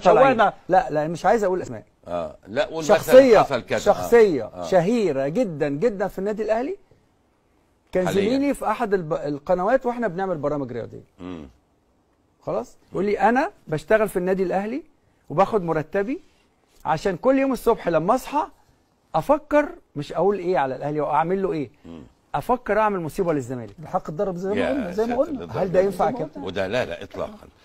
شوارع لا لا مش عايز اقول اسماء اه لا قول شخصيه شخصيه آه. آه. شهيره جدا جدا في النادي الاهلي كان زميلي في احد القنوات واحنا بنعمل برامج رياضيه مم. خلاص يقول لي انا بشتغل في النادي الاهلي وباخد مرتبي عشان كل يوم الصبح لما اصحى افكر مش اقول ايه على الاهلي واعمل له ايه مم. افكر اعمل مصيبه للزمالك الحق اتضرب زي ما قلنا زي ما قلنا هل ده ينفع كده وده لا لا اطلاقا